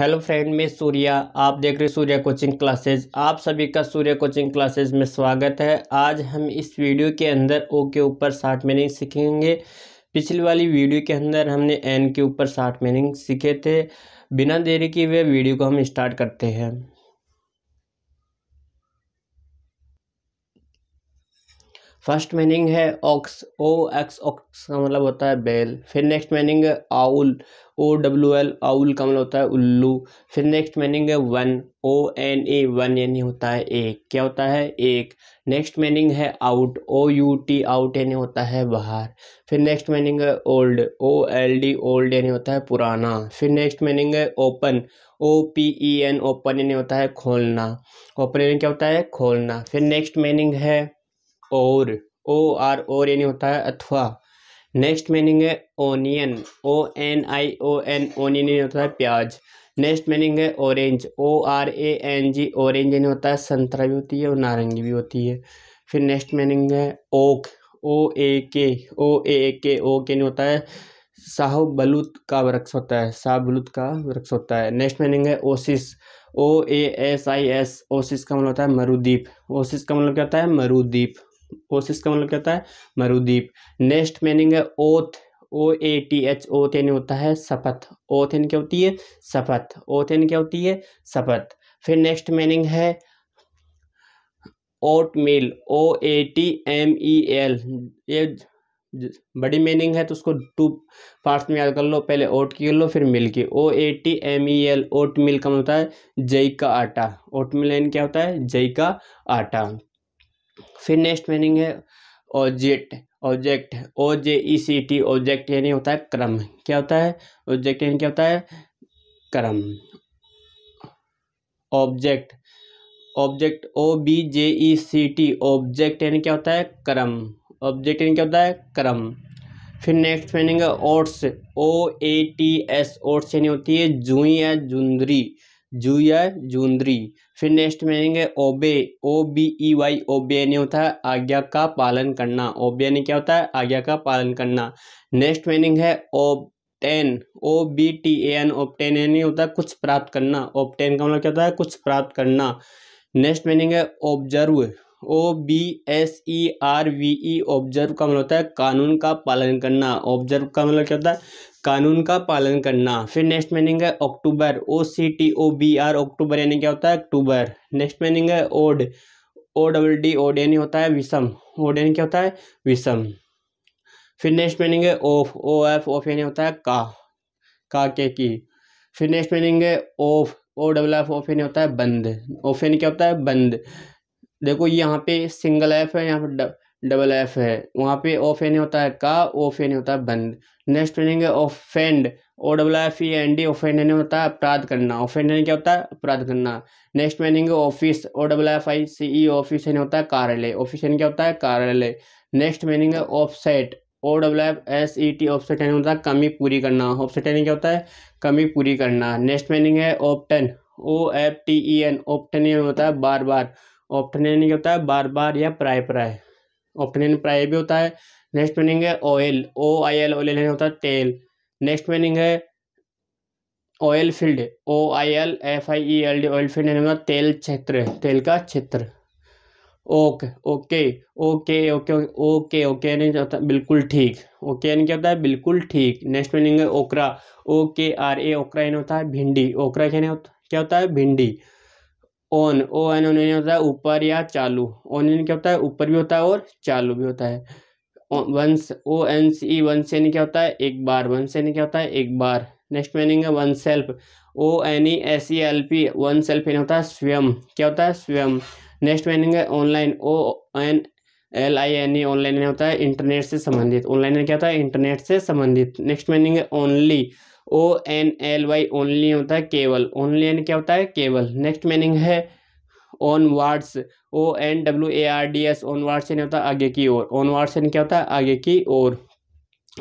hello friend मैं सूर्या आप देख रहे सूर्या कोचिंग क्लासेस आप सभी का सूर्या कोचिंग क्लासेस में स्वागत है आज हम इस वीडियो के अंदर ओ के ऊपर साठ मीनिंग सीखेंगे पिछली वाली वीडियो के अंदर हमने एन के ऊपर साठ मीनिंग सीखे थे बिना देरी के वे वीडियो को हम स्टार्ट करते हैं फर्स्ट मीनिंग है ऑक्स ओ एक्स ऑक्स का मतलब होता है बैल फिर नेक्स्ट मीनिंग है owl O W L owl का मतलब होता है उल्लू फिर नेक्स्ट मीनिंग है one O N A one यानी होता है एक क्या होता है एक नेक्स्ट मीनिंग है out O U T out यानी होता है बाहर फिर नेक्स्ट मीनिंग है old O L D old यानी होता है पुराना फिर नेक्स्ट मीनिंग है open O P E N open यानी होता है खोलना ओपन यानी क्या होता है खोलना फिर नेक्स्ट मीनिंग है और ओ आर और यानी होता है अथवा नेक्स्ट मीनिंग है onion O N I O N onion यानी होता है प्याज नेक्स्ट मीनिंग है orange O R A N G orange यानी होता है संतरा भी होती है और नारंगी भी होती है फिर नेक्स्ट मीनिंग है oak O A K O A K ओ के यानी होता है साहबलुत का वृक्ष होता है साहबलुत का वृक्ष होता है नेक्स्ट मीनिंग है oasis O A S I S oasis का मतलब होता है मरुद्वीप ओसिस का मतलब क्या होता है मरुद्वीप ओसिस का मतलब क्या होता है मरुद्वीप नेक्स्ट मीनिंग है oath O A T H ओथेन होता है शपथ ओथ ओथेन क्या होती है शपथ ओथ ओथेन क्या होती है शपथ फिर नेक्स्ट मीनिंग है oatmeal O A T M E e L ये बड़ी मीनिंग है तो उसको टू पार्ट्स में याद कर लो पहले ओट की कर लो फिर मिल की O A T M E L oatmeal का मतलब होता है जई का आटा ओट मिल क्या होता है जई का आटा फिर नेक्स्ट मीनिंग है object object O J E C T object यानी होता है क्रम क्या होता है ऑब्जेक्ट यानी क्या होता है क्रम object object O B J E C T object यानी क्या होता है क्रम ऑब्जेक्ट यानी क्या होता है क्रम फिर नेक्स्ट मीनिंग है oats O A T S oats यानी होती है जुई या जुंदरी जू या जूंदरी फिर नेक्स्ट में आएंगे obey O B E e Y obey यानी होता है आज्ञा का पालन करना ओबे यानी क्या होता है आज्ञा का पालन करना नेक्स्ट मीनिंग है obtain O B T A N obtain यानी होता है कुछ प्राप्त करना ओपटेन का मतलब क्या होता है कुछ प्राप्त करना नेक्स्ट मीनिंग है observe O B S E R V E observe का मतलब होता है कानून का पालन करना ऑब्जर्व का मतलब क्या होता है कानून का पालन करना फिर नेक्स्ट मीनिंग है October O C T O B R October यानी क्या होता है अक्टूबर नेक्स्ट मीनिंग है odd O double D odd यानी होता है विषम ओड यानी क्या होता है विषम फिर नेक्स्ट मीनिंग है ओफ ओ एफ ऑफ यानी होता है का का के की फिर नेक्स्ट मीनिंग है off O double F off यानी होता है बंद ऑफ यानी क्या होता है बंद देखो यहाँ पे सिंगल एफ है यहाँ पर डबल एफ है वहाँ पे ऑफ एन होता है का ऑफ एन होता है बंद नेक्स्ट बनेंगे offend O double F E N D offend एन होता है अपराध करना ऑफेंड एन क्या होता है अपराध करना next meaning office O double F I C E office एन होता है कार्यालय ऑफिस एन क्या होता है कार्यालय नेक्स्ट है offset O W F S E T offset एन होता है कमी पूरी करना ऑफसेट एन क्या होता है कमी पूरी करना नेक्स्ट मीनिंग है often O F T E N often एन होता है बार बार ऑप्टन एन क्या होता है बार बार या प्राय प्राय ऑप्शन प्राय भी होता है नेक्स्ट मीनिंग है oil O I L oil होता है तेल नेक्स्ट मीनिंग है oil field O I L F I E L D oil field होता है तेल क्षेत्र तेल का क्षेत्र okay okay okay okay okay okay यानी क्या होता बिल्कुल ठीक ओके यानी क्या होता है बिल्कुल ठीक नेक्स्ट मीनिंग है ओकरा ओ के आर ए ओकरा यानी होता है भिंडी ओकरा क्या होता है भिंडी ऑन ओ एन ऑन होता है ऊपर या चालू ऑन यानी क्या होता है ऊपर भी होता है और चालू भी होता है once O N C once यानी क्या होता है एक बार वन से यानी क्या होता है एक बार नेक्स्ट मीनिंग है oneself O N E S E L P oneself यानी होता है स्वयं क्या होता है स्वयं नेक्स्ट मीनिंग है online O N L I N E online होता है इंटरनेट से संबंधित ऑनलाइन क्या होता है इंटरनेट से संबंधित नेक्स्ट मीनिंग है only O N L Y only होता है केवल ओनली एन क्या होता है केवल नेक्स्ट मीनिंग है onwards O N W A R D S onwards यानी होता है आगे की ओर ऑन वार्ड्स यानी क्या होता है आगे की ओर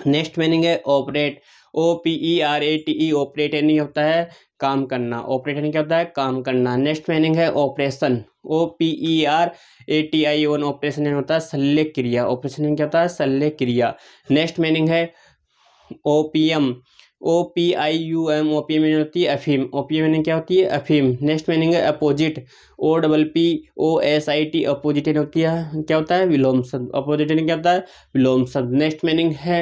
नेक्स्ट मीनिंग है operate O P E R A T E operate यानी होता है काम करना ऑपरेट यानी क्या होता है काम करना नेक्स्ट मीनिंग है operation O P E R A T I O N operation यानी होता है शल्य क्रिया ऑपरेशन क्या होता है शल्य क्रिया नेक्स्ट मीनिंग है opium O P I U M O opium meaning होती है अफीम ओ पी मीनिंग क्या होती है अफीम नेक्स्ट मीनिंग है opposite O double P O S I T opposite होती है क्या होता है विलोम शब्द अपोजिट क्या होता है विलोम शब्द नेक्स्ट मीनिंग है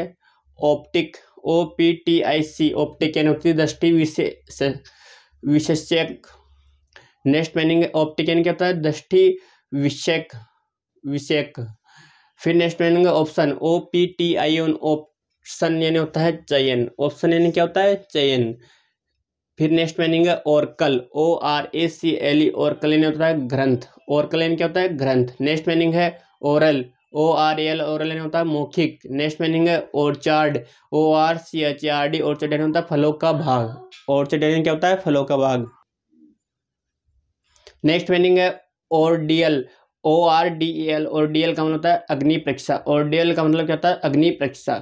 optic O P T I C optic यानी होती है दृष्टि विशेष विशेषक नेक्स्ट मीनिंग है ऑप्टिक यानी क्या होता है दृष्टि विषयक विषयक फिर नेक्स्ट मीनिंग है option O P T I N option यानी होता है चयन ऑप्शन यानी क्या होता है चयन फिर नेक्स्ट मानेंगे oracle O R A C L E oracle यानी होता है ग्रंथ ओरकल यानी क्या होता है ग्रंथ नेक्स्ट मीनिंग है oral O R L oral यानी होता है मौखिक नेक्स्ट मीनिंग है orchard O R C H R D orchard यानी होता है फलों का भाग ओरचार्ड यानी क्या होता है फलों का भाग नेक्स्ट मीनिंग है ordeal O R D L ordeal का मतलब होता है अग्नि परीक्षा ओरडीएल का मतलब क्या होता है अग्नि परीक्षा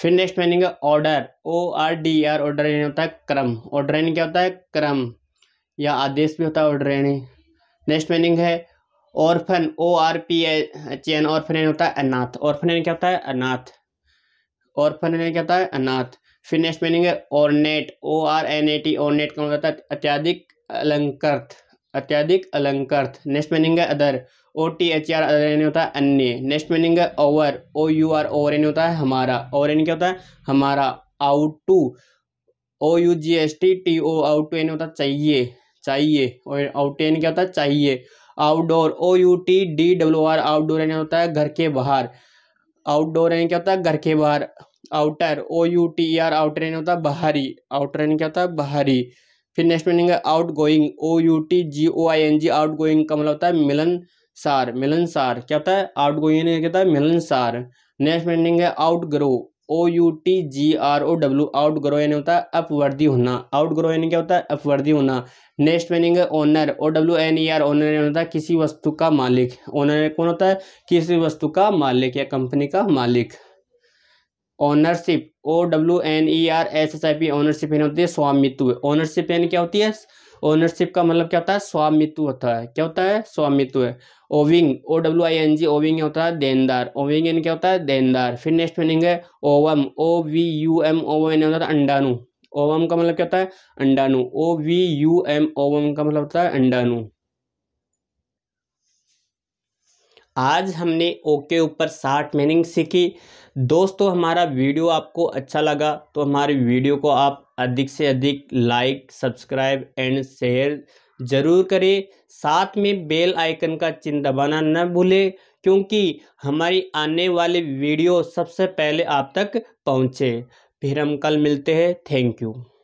फिर नेक्स्ट मानेंगे order O R D R order यानी होता है क्रम ऑर्डर यानी क्या होता है क्रम या आदेश भी होता है ऑर्डर यानी नेक्स्ट मैनिंग है orphan O R P H N orphan यानी होता है अनाथ ऑर्फन यानी क्या होता है अनाथ ऑर्फन यानी क्या होता है अनाथ फिर नेक्स्ट मैनिंग है ornate O R N A T ornate होता है अत्याधिक अलंकृत अत्यधिक अलंकर्थ नेक्स्ट मीनिंग है other O T H R other यानी होता है अन्य नेक्स्ट मीनिंग है over O U R over यानी होता है हमारा और यानी क्या होता है हमारा ought to O U G S T T O ought to यानी होता है चाहिए चाहिए और आउट यानी क्या होता है चाहिए outdoor O U T D W R outdoor यानी होता है घर के बाहर आउटडोर यानी क्या होता है घर के बाहर outer O U T R outer यानी होता है बाहरी आउटर यानी क्या होता है बाहरी फिर नेक्स्ट है outgoing O U T G O I N G outgoing का मतलब होता है मिलन सार क्या होता है आउट गोइंग क्या होता है सार नेक्स्ट है outgrow O U T G R O W outgrow यानी होता है अपवर्दी होना आउट ग्रो यानी क्या होता है अपवर्दी होना नेक्स्ट है owner O W N E R owner यानी होता है किसी वस्तु का मालिक ओनर कौन होता है किसी वस्तु का मालिक या कंपनी का मालिक ownership O W N E R S S I P ownership यानी होती है स्वामित्व ओनरशिप यानी क्या होती है ओनरशिप का मतलब क्या होता है स्वामित्व होता है क्या होता है स्वामित्व है owing O W I N G owing होता है देनदार ओविंग यानी क्या होता है देनदार फिर नेक्स्ट मीनिंग है ovum O V U M ओव यानी होता है अंडाणु ओवम का मतलब क्या होता है अंडाणु O V U M ovum का मतलब होता है अंडाणु आज हमने ओके ऊपर साठ मीनिंग सीखी दोस्तों हमारा वीडियो आपको अच्छा लगा तो हमारे वीडियो को आप अधिक से अधिक लाइक सब्सक्राइब एंड शेयर ज़रूर करें साथ में बेल आइकन का चिन्ह दबाना न भूलें क्योंकि हमारी आने वाली वीडियो सबसे पहले आप तक पहुँचे फिर हम कल मिलते हैं थैंक यू